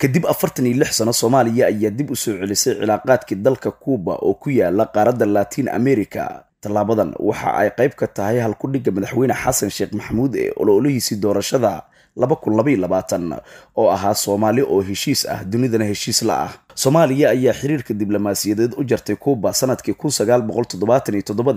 kadib afartan iyo lix sano soomaaliya ayaa dib u soo celisay cilaaqaadkii dalka kuuba oo ku yaala qaaradda latin america tallaabadan waxa ay qayb ka tahay dhigga madaxweyne xasan sheekh maxamuud ee ololihiisii doorashada oo ahaa soomaali oo heshiis ah dunidana heshiis la ah soomaaliya ayaa xiriirka diblomaasiyadeed u jartay kuuba sanadkii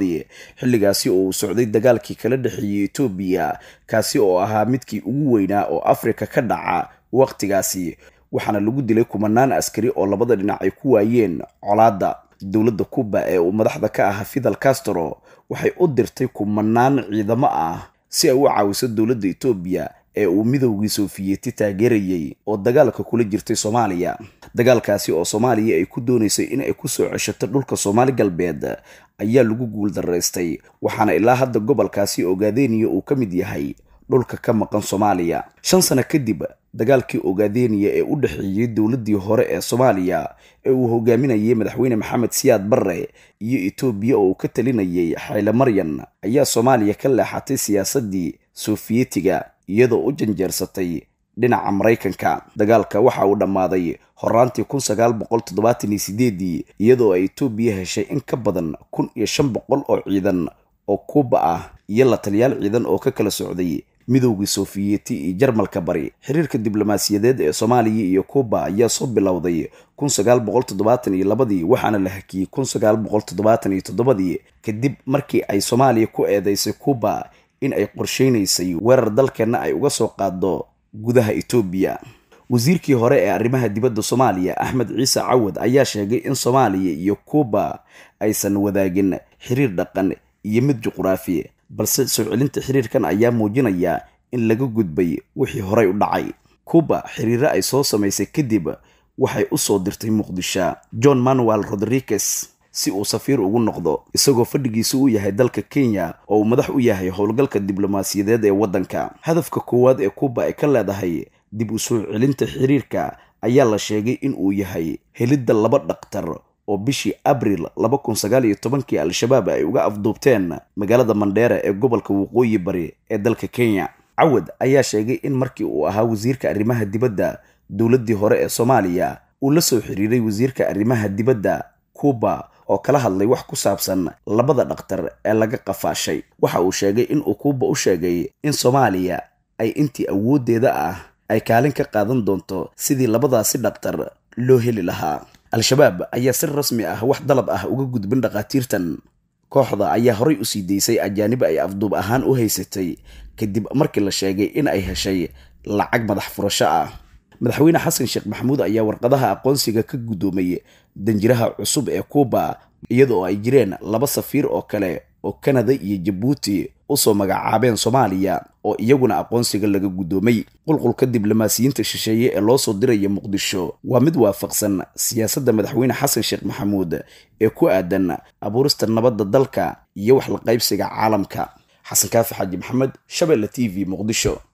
dii xilligaasi oo uu socday dagaalkii kala dhexeeyey etoobiya kaasi oo ahaa midkii ugu weynaa oo afrika ka dhaca waqtigaasi waxaana lagu dilay kumanaan askari oo labada dhinac ay ku waayeen colaadda dowladda kuba ee uu madaxda ka ah fidal castro waxay u dirtay kumanaan ciidamo ah si ay u caawiso dowladda etoobiya ee uu midowgii sofiyeeti taageerayey oo dagaalka kula jirtay soomaaliya dagaalkaasi oo soomaaliya ay ku doonaysay in ay ku soo ceshato dhulka soomaali galbeed ayaa lagu guuldaraystay waxaana ilaa hadda gobolkaasi ogaadeniya uu ka mid yahay dhulka ka maqan soomaaliya shan sano kadib dagaalkii ogaadeniya ee u dhexeeyey dowladdii hore ee soomaaliya ee uu hogaaminayay madaxweyne maxamed siyaad barre iyo etoobiya oo uu ka talinayay xayle maryan ayaa soomaaliya ka leexatay siyaasaddii sofiyeetiga iyadoo u janjeersatay dhinaca maraykanka dagaalka waxa uu dhammaaday horaantii kun sagaal boqol toddobaatan iyo siddeeddii iyadoo ay etoobiya heshay in ka badan kun iyo shan boqol oo ciidan oo kuuba ah iyo la taliyaal ciidan oo ka kala socday midowga sofiyeti iyo jarmalka bari xiriirka diblomaasiyadeed ee soomaaliya iyo kuba ayaa soo bilowday iyo labadii waxaana la hakiyey kun iyo toddobadii kadib markii ay soomaaliya ku eedeysay kuba in ay qorsheynaysay weerar dalkeenna ay uga soo qaado gudaha etoobiya wasiirkii hore ee arrimaha dibadda soomaaliya axmed ciise cawad ayaa sheegay in soomaaliya iyo kuba aysan wadaagin xiriir dhaqan iyo mid juquraafi balse soo celinta xiriirkan ayaa muujinaya in laga gudbay wixii horay u dhacay kuba xiriiro ay soo samaysay kadib waxay u soo dirtay muqdisha john manuel rodriguez si uu safiir ugu noqdo isagoo fadhigiisa u yahay dalka kenya oo uu madax u yahay howlgalka diblomaasiyadeed ee waddanka hadafka koowaad ee kuba ay ka leedahay dib u soo celinta xiriirka ayaa la sheegay in uu yahay helidda laba dhakhtar oo bishii abril laba kun sagaal iyo tobankii al-shabaab ay uga afduubteen magaalada mandheera ee gobolka waqooyi bari ee dalka kenya cawad ayaa sheegay in markii uu ahaa wasiirka arrimaha dibadda dowladdii hore ee soomaaliya uu la soo xiriiray wasiirka arrimaha dibadda kuba oo kala hadlay wax ku saabsan labada dhakhtar ee laga qafaashay waxa uu sheegay in uu kuuba u sheegay in soomaaliya ay intii awooddeeda ah ay kaalin ka qaadan doonto sidii labadaasi dhakhtar loo heli lahaa al-shabaab ayaa si rasmi ah wax dalab ah uga gudbin dhakhaatiirtan kooxda ayaa horay u sii daysay ajaanib ay afduub ahaan u haysatay kadib markii la sheegay in ay heshay lacag madax furasho ah madaxweyne xasan sheekh maxamuud ayaa warqadaha aqoonsiga ka guddoomay danjiraha cusub ee kuuba iyada oo ay jireen laba safiir oo kale oo kanada iyo jabuuti u soo magacaabeen soomaaliya oo iyaguna aqoonsiga laga guddoomay qulqulka diblomaasiyiinta shisheeye ee loo soo diraya muqdisho waa mid waafaqsan siyaasadda madaxweyne xasan sheekh maxamuud ee ku aadan abuurista nabadda dalka iyo wax la qaybsiga caalamka xasan kaafi xaaji maxamed shabelle t v muqdisho